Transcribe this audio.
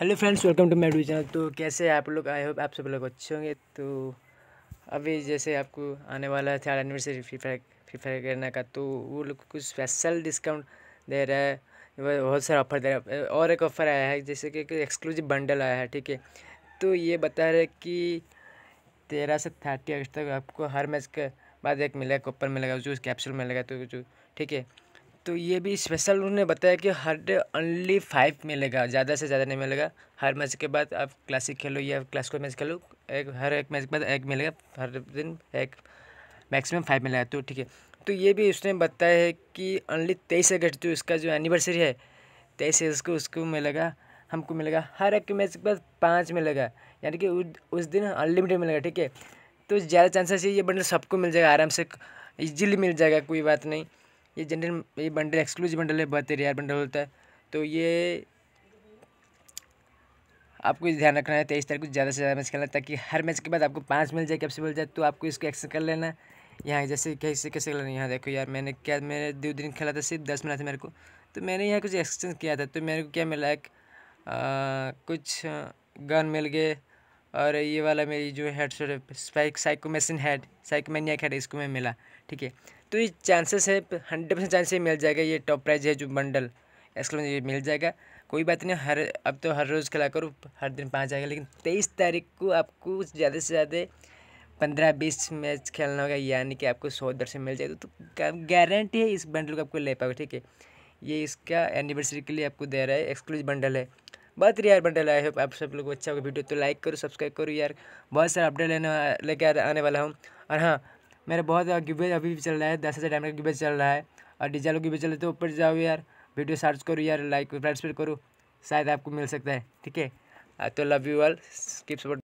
hello friends welcome to my channel तो कैसे आप लोग आए होप आप सब लोग अच्छे होंगे तो अभी जैसे आपको आने वाला है third anniversary Free Fire Free Fire करने का तो वो लोग कुछ स्पेशल डिस्काउंट दे रहा है बहुत सारा ऑफर दे रहा है और एक ऑफ़र आया है जैसे कि एक्सक्लूसिव बंडल आया है ठीक है तो ये बता रहे कि तेरह से थर्टी अगस्त तक आपको हर मैच के बाद एक मिलेगा कॉपर मिलेगा जो कैप्सूल मिलेगा तो जो ठीक है तो ये भी स्पेशल उन्होंने बताया कि हर डे ओनली फाइव मिलेगा ज़्यादा से ज़्यादा नहीं मिलेगा हर मैच के बाद आप क्लासिक खेलो या क्लासिकल मैच खेलो एक हर एक मैच के बाद एक मिलेगा हर दिन एक मैक्सिमम फाइव मिलेगा तो ठीक है तो ये भी उसने बताया है कि ओनली तेईस अगस्त जो इसका जो एनिवर्सरी है तेईस अगस्त को उसको मिलेगा हमको मिलेगा हर एक मैच के बाद पाँच मिलेगा यानी कि उस दिन अनलिमिटेड मिलेगा ठीक है तो ज़्यादा चांसेस ये बंडल सबको मिल जाएगा आराम से इजीली मिल जाएगा कोई बात नहीं ये जनरल ये बंडल एक्सक्लूसिव बंडल है बहत्तर हज़ार बंडल होता है तो ये आपको ध्यान रखना है तेईस तारीख को ज़्यादा से ज़्यादा मैच खेलना ताकि हर मैच के बाद आपको पाँच मिल जाए से मिल जाए तो आपको इसको एक्सेप्ट कर लेना यहाँ जैसे कैसे कैसे खेलना यहाँ देखो यार मैंने क्या मैंने दो दिन खेला था सिर्फ दस मिला था मेरे को तो मैंने यहाँ कुछ एक्सचेंज किया था तो मेरे को क्या मिला एक कुछ गन मिल गए और ये वाला मेरी जो head spike psycho machine head psycho maniac head इसको मैं मिला ठीक है तो ये चांसेस है हंड्रेड परसेंट चांसेस ये मिल जाएगा ये टॉप प्राइज है जो बंडल एक्सक्लूसिव ये मिल जाएगा कोई बात नहीं हर अब तो हर रोज़ खिला करो हर दिन पाँच आएगा लेकिन तेईस तारीख को आपको ज़्यादा से ज़्यादा पंद्रह बीस मैच खेलना होगा यानी कि आपको सौ दर्शन मिल जाएगा तो गारंटी है इस बंडल को आपको ले पाओगे ठीक है ये इसका एनिवर्सरी के लिए आपको दे रहा है एक्सक्लूसिव बंडल है बहुत यार बंडल आई होप आप सब लोग अच्छा होगा वीडियो तो लाइक करो सब्सक्राइब करो यार बहुत सारा अपडेट लेने लेके आने वाला हूँ और हाँ मेरा बहुत गिवे अभी भी चल रहा है दस हज़ार डायमंड का गिवे चल रहा है और डीजल गिवे चल रहे तो ऊपर जाओ यार वीडियो सर्च करो यार लाइक पार्टिसिपेट करो शायद आपको मिल सकता है ठीक है तो लव यू ऑल स्किप्स